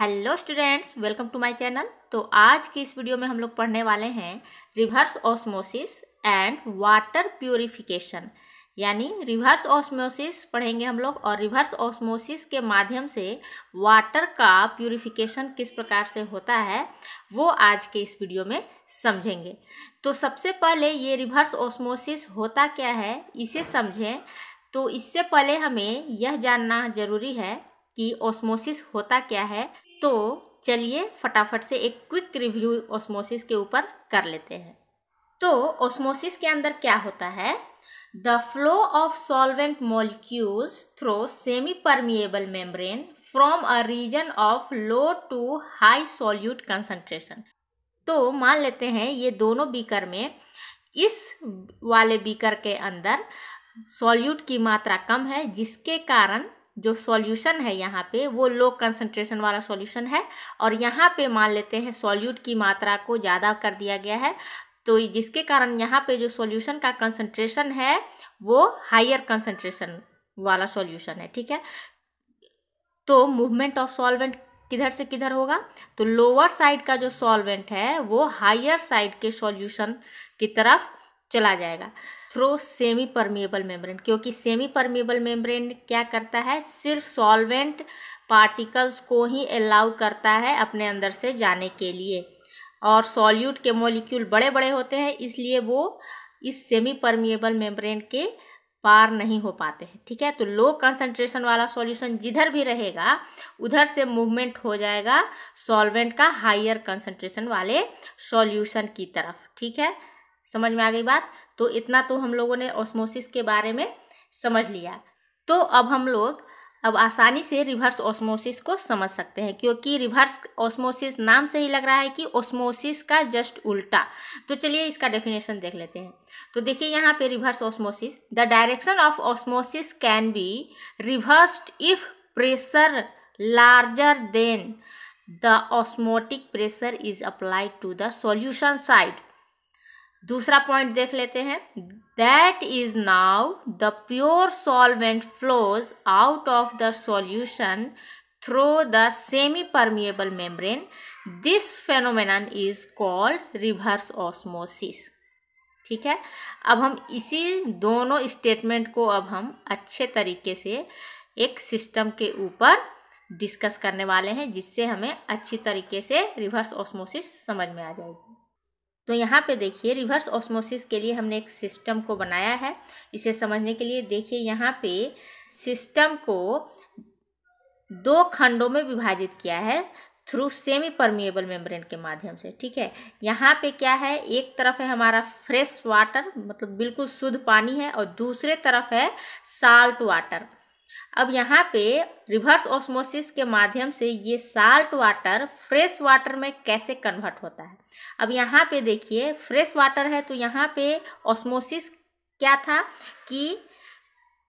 hello students welcome to my channel तो आज की इस वीडियो में हम लोग पढ़ने वाले हैं reverse osmosis and water purification यानी रिवर्स ऑस्मोसिस पढ़ेंगे हम लोग और रिवर्स ऑस्मोसिस के माध्यम से वाटर का प्योरिफिकेशन किस प्रकार से होता है वो आज के इस वीडियो में समझेंगे तो सबसे पहले ये रिवर्स ऑस्मोसिस होता क्या है इसे समझें तो इससे पहले हमें यह जानना जरूरी है कि ऑस्मोसिस होता क्या है तो चलिए फटाफट से एक क्विक रिव्यू ऑस्मोसिस के ऊपर कर लेते हैं तो ऑस्मोसिस के अंदर क्या होता है the flow of solvent molecules through semi permeable membrane from a region of low to high solute concentration तो मान लेते हैं ये दोनों बीकर में इस वाले बीकर के अंदर सॉल्यूट की मात्रा कम है जिसके कारण जो सॉल्यूशन है यहाँ पे वो लो कंसंट्रेशन वाला सॉल्यूशन है और यहाँ पे मान लेते हैं सॉल्यूट की मात्रा को ज़्यादा कर दिया गया है तो जिसके कारण यहाँ पे जो सॉल्यूशन का कंसंट्रेशन है वो हायर कंसंट्रेशन वाला सॉल्यूशन है ठीक है तो मूवमेंट ऑफ सॉल्वेंट किधर से किधर होगा तो लोअर साइड का जो सॉल्वेंट है वो हायर साइड के सॉल्यूशन की तरफ चला जाएगा थ्रू सेमी परमिएबल मेम्ब्रेन क्योंकि सेमी परमिएबल मेम्ब्रेन क्या करता है सिर्फ सॉल्वेंट पार्टिकल्स को ही अलाउ करता है अपने अंदर से जाने के लिए और सॉल्यूट के मॉलिक्यूल बड़े बड़े होते हैं इसलिए वो इस सेमी परमिएबल मेम्ब्रेन के पार नहीं हो पाते हैं ठीक है तो लो कंसंट्रेशन वाला सॉल्यूशन जिधर भी रहेगा उधर से मूवमेंट हो जाएगा सॉल्वेंट का हायर कंसंट्रेशन वाले सॉल्यूशन की तरफ ठीक है समझ में आ गई बात तो इतना तो हम लोगों ने ऑस्मोसिस के बारे में समझ लिया तो अब हम लोग अब आसानी से रिवर्स ऑस्मोसिस को समझ सकते हैं क्योंकि रिवर्स ऑस्मोसिस नाम से ही लग रहा है कि ऑस्मोसिस का जस्ट उल्टा तो चलिए इसका डेफिनेशन देख लेते हैं तो देखिए यहाँ पे reverse osmosis the direction of osmosis can be reversed if pressure larger than the osmotic pressure is applied to the solution side दूसरा पॉइंट देख लेते हैं that is now the pure solvent flows out of the solution through the semi permeable membrane this phenomenon is called reverse osmosis ठीक है अब हम इसी दोनों स्टेटमेंट को अब हम अच्छे तरीके से एक सिस्टम के ऊपर डिस्कस करने वाले हैं जिससे हमें अच्छी तरीके से रिवर्स ऑस्मोसिस समझ में आ जाएगी तो यहाँ पे देखिए रिवर्स ऑस्मोसिस के लिए हमने एक सिस्टम को बनाया है इसे समझने के लिए देखिए यहाँ पे सिस्टम को दो खंडों में विभाजित किया है थ्रू सेमी परमिएबल मेम्ब्रेन के माध्यम से ठीक है यहाँ पे क्या है एक तरफ है हमारा फ्रेश वाटर मतलब बिल्कुल शुद्ध पानी है और दूसरे तरफ है साल्ट वाटर अब यहाँ पे रिवर्स ऑस्मोसिस के माध्यम से ये साल्ट वाटर फ्रेश वाटर में कैसे कन्वर्ट होता है अब यहाँ पे देखिए फ्रेश वाटर है तो यहाँ पे ऑस्मोसिस क्या था कि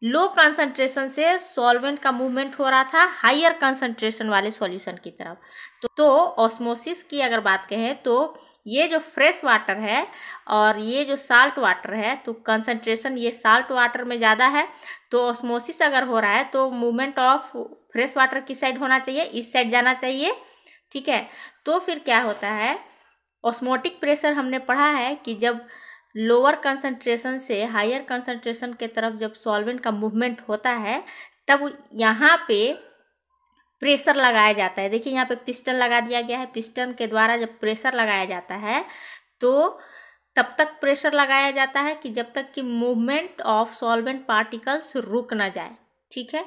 लो कंसंट्रेशन से सॉल्वेंट का मूवमेंट हो रहा था हाइयर कंसंट्रेशन वाले सॉल्यूशन की तरफ तो, तो ऑस्मोसिस की अगर बात कहें तो ये जो फ्रेश वाटर है और ये जो साल्ट वाटर है तो कंसंट्रेशन ये साल्ट वाटर में ज़्यादा है तो ऑस्मोसिस अगर हो रहा है तो मूवमेंट ऑफ फ्रेश वाटर किस साइड होना चाहिए इस साइड जाना चाहिए ठीक है तो फिर क्या होता है ऑस्मोटिक प्रेशर हमने पढ़ा है कि जब लोअर कंसंट्रेशन से हायर कंसंट्रेशन के तरफ जब सॉल्वेंट का मूवमेंट होता है तब यहाँ पे प्रेशर लगाया जाता है देखिए यहाँ पे पिस्टन लगा दिया गया है पिस्टन के द्वारा जब प्रेशर लगाया जाता है तो तब तक प्रेशर लगाया जाता है कि जब तक कि मूवमेंट ऑफ सॉल्वेंट पार्टिकल्स रुक ना जाए ठीक है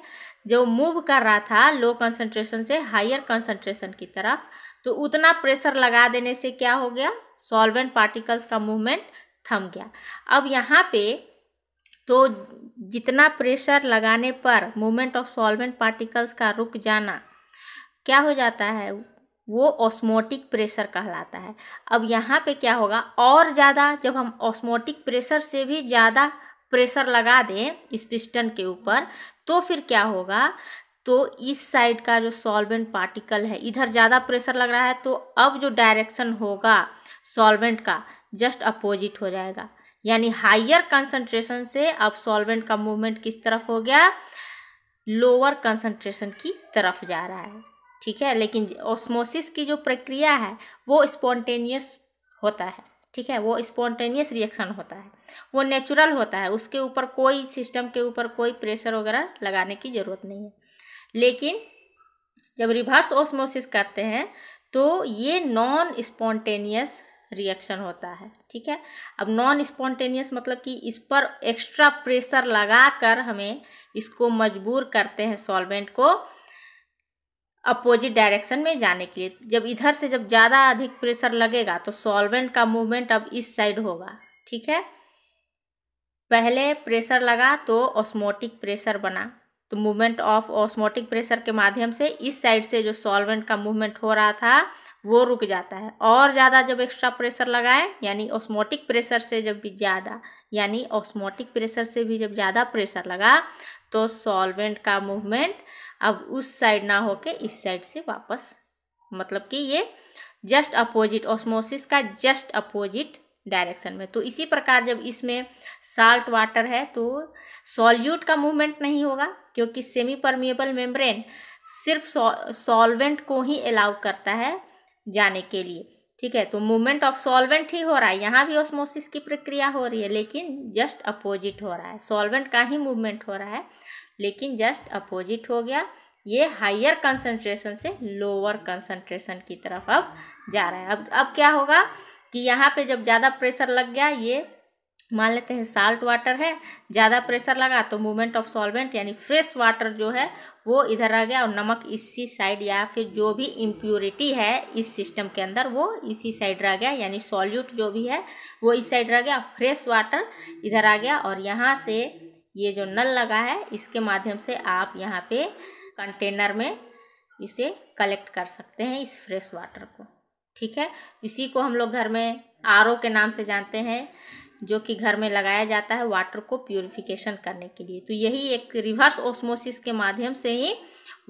जो मूव कर रहा था लो कंसंट्रेशन से हायर कंसंट्रेशन की तरफ तो उतना प्रेशर लगा देने से क्या हो गया सॉल्वेंट पार्टिकल्स का मूवमेंट थम गया अब यहाँ पे तो जितना प्रेशर लगाने पर मूवमेंट ऑफ सॉल्वेंट पार्टिकल्स का रुक जाना क्या हो जाता है वो ऑस्मोटिक प्रेशर कहलाता है अब यहाँ पे क्या होगा और ज़्यादा जब हम ऑस्मोटिक प्रेशर से भी ज़्यादा प्रेशर लगा दें इस पिस्टन के ऊपर तो फिर क्या होगा तो इस साइड का जो सॉल्वेंट पार्टिकल है इधर ज़्यादा प्रेशर लग रहा है तो अब जो डायरेक्शन होगा सॉल्वेंट का जस्ट अपोजिट हो जाएगा यानी हायर कंसंट्रेशन से अब सॉल्वेंट का मूवमेंट किस तरफ हो गया लोअर कंसंट्रेशन की तरफ जा रहा है ठीक है लेकिन ऑस्मोसिस की जो प्रक्रिया है वो स्पॉन्टेनियस होता है ठीक है वो स्पॉन्टेनियस रिएक्शन होता है वो नेचुरल होता है उसके ऊपर कोई सिस्टम के ऊपर कोई प्रेशर वगैरह लगाने की ज़रूरत नहीं है लेकिन जब रिवर्स ऑस्मोसिस करते हैं तो ये नॉन स्पॉन्टेनियस रिएक्शन होता है ठीक है अब नॉन स्पॉन्टेनियस मतलब कि इस पर एक्स्ट्रा प्रेशर लगा कर हमें इसको मजबूर करते हैं सॉल्वेंट को अपोजिट डायरेक्शन में जाने के लिए जब इधर से जब ज़्यादा अधिक प्रेशर लगेगा तो सॉल्वेंट का मूवमेंट अब इस साइड होगा ठीक है पहले प्रेशर लगा तो ऑस्मोटिक प्रेशर बना तो मूवमेंट ऑफ ऑस्मोटिक प्रेशर के माध्यम से इस साइड से जो सॉल्वेंट का मूवमेंट हो रहा था वो रुक जाता है और ज़्यादा जब एक्स्ट्रा प्रेशर लगाए यानी ऑस्मोटिक प्रेशर से जब भी ज़्यादा यानी ऑस्मोटिक प्रेशर से भी जब ज़्यादा प्रेशर लगा तो सॉल्वेंट का मूवमेंट अब उस साइड ना होके इस साइड से वापस मतलब कि ये जस्ट अपोजिट ऑस्मोसिस का जस्ट अपोजिट डायरेक्शन में तो इसी प्रकार जब इसमें साल्ट वाटर है तो सॉल्यूट का मूवमेंट नहीं होगा क्योंकि सेमी परमिएबल मेम्ब्रेन सिर्फ सॉल्वेंट को ही अलाउ करता है जाने के लिए ठीक है तो मूवमेंट ऑफ सॉल्वेंट ही हो रहा है यहाँ भी ऑस्मोसिस की प्रक्रिया हो रही है लेकिन जस्ट अपोजिट हो रहा है सॉल्वेंट का ही मूवमेंट हो रहा है लेकिन जस्ट अपोजिट हो गया ये हायर कंसंट्रेशन से लोअर कंसंट्रेशन की तरफ अब जा रहा है अब अब क्या होगा कि यहाँ पे जब ज़्यादा प्रेशर लग गया ये मान लेते हैं साल्ट वाटर है ज़्यादा प्रेशर लगा तो मूवमेंट ऑफ सॉल्वेंट यानी फ्रेश वाटर जो है वो इधर रह गया और नमक इसी साइड या फिर जो भी इम्प्योरिटी है इस सिस्टम के अंदर वो इसी साइड रह गया यानी सॉल्यूट जो भी है वो इस साइड रह गया फ्रेश वाटर इधर आ गया और यहाँ से ये जो नल लगा है इसके माध्यम से आप यहाँ पे कंटेनर में इसे कलेक्ट कर सकते हैं इस फ्रेश वाटर को ठीक है इसी को हम लोग घर में आर के नाम से जानते हैं जो कि घर में लगाया जाता है वाटर को प्योरिफिकेशन करने के लिए तो यही एक रिवर्स ओस्मोसिस के माध्यम से ही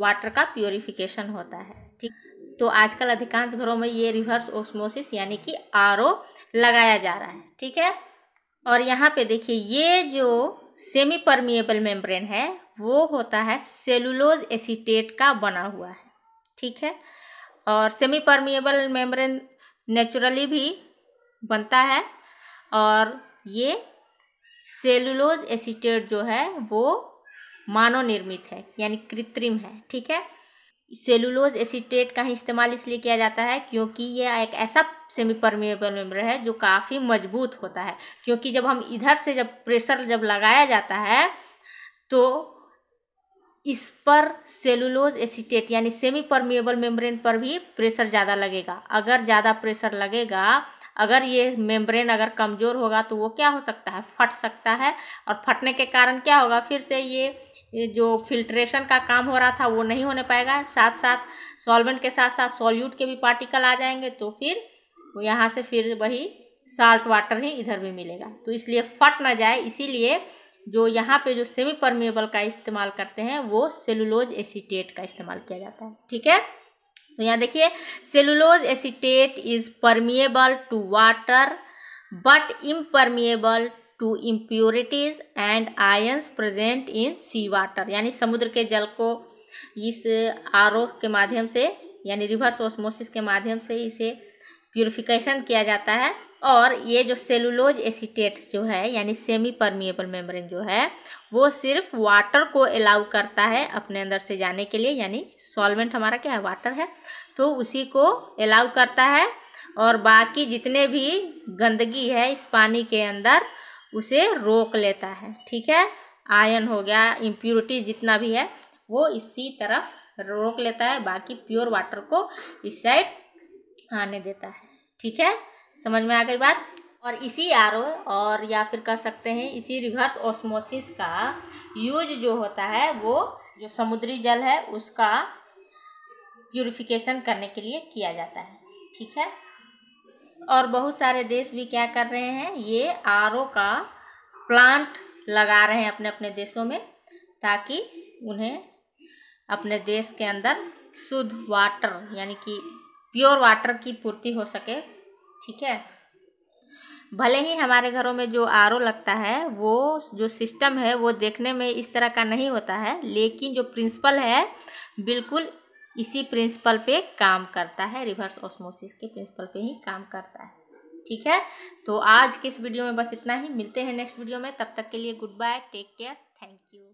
वाटर का प्योरीफिकेशन होता है ठीक तो आजकल अधिकांश घरों में ये रिवर्स ओस्मोसिस यानी कि आर लगाया जा रहा है ठीक है और यहाँ पे देखिए ये जो सेमी परमिएबल मेम्ब्रेन है वो होता है सेलुलोज एसीटेट का बना हुआ है ठीक है और सेमी परमिएबल मेम्ब्रेन नेचुरली भी बनता है और ये सेलुलोज एसीटेट जो है वो मानव निर्मित है यानी कृत्रिम है ठीक है सेलुलोज एसिटेट का ही इस्तेमाल इसलिए किया जाता है क्योंकि यह एक ऐसा सेमी परमेबल मेम्बर है जो काफ़ी मजबूत होता है क्योंकि जब हम इधर से जब प्रेशर जब लगाया जाता है तो इस पर सेलुलोज एसिटेट यानी सेमी परमेबल मेम्ब्रेन पर भी प्रेशर ज़्यादा लगेगा अगर ज़्यादा प्रेशर लगेगा अगर ये मेम्ब्रेन अगर कमज़ोर होगा तो वो क्या हो सकता है फट सकता है और फटने के कारण क्या होगा फिर से ये जो फिल्ट्रेशन का काम हो रहा था वो नहीं होने पाएगा साथ साथ सॉल्वेंट के साथ साथ सॉल्यूट के भी पार्टिकल आ जाएंगे तो फिर यहाँ से फिर वही साल्ट वाटर ही इधर भी मिलेगा तो इसलिए फट ना जाए इसीलिए जो यहाँ पे जो सेमी परमिएबल का इस्तेमाल करते हैं वो सेलुलोज एसीटेट का इस्तेमाल किया जाता है ठीक है तो यहाँ देखिए cellulose acetate is permeable to water but impermeable to impurities and ions present in sea water यानी समुद्र के जल को इस आरोह के माध्यम से यानी रिवर्स ऑस्मोसिस के माध्यम से इसे प्योरिफिकेशन किया जाता है और ये जो सेलुलोज एसीटेट जो है यानी सेमी परमिएबल मेम्ब्रेन जो है वो सिर्फ वाटर को अलाउ करता है अपने अंदर से जाने के लिए यानी सॉल्वेंट हमारा क्या है वाटर है तो उसी को अलाउ करता है और बाकी जितने भी गंदगी है इस पानी के अंदर उसे रोक लेता है ठीक है आयन हो गया इम्प्योरिटी जितना भी है वो इसी तरफ रोक लेता है बाकी प्योर वाटर को इस साइड आने देता है ठीक है समझ में आ गई बात और इसी आर और या फिर कह सकते हैं इसी रिवर्स ऑस्मोसिस का यूज जो होता है वो जो समुद्री जल है उसका प्यूरिफिकेशन करने के लिए किया जाता है ठीक है और बहुत सारे देश भी क्या कर रहे हैं ये आर का प्लांट लगा रहे हैं अपने अपने देशों में ताकि उन्हें अपने देश के अंदर शुद्ध वाटर यानी कि प्योर वाटर की पूर्ति हो सके ठीक है भले ही हमारे घरों में जो आर लगता है वो जो सिस्टम है वो देखने में इस तरह का नहीं होता है लेकिन जो प्रिंसिपल है बिल्कुल इसी प्रिंसिपल पे काम करता है रिवर्स ऑस्मोसिस के प्रिंसिपल पे ही काम करता है ठीक है तो आज के इस वीडियो में बस इतना ही मिलते हैं नेक्स्ट वीडियो में तब तक के लिए goodbye take care thank you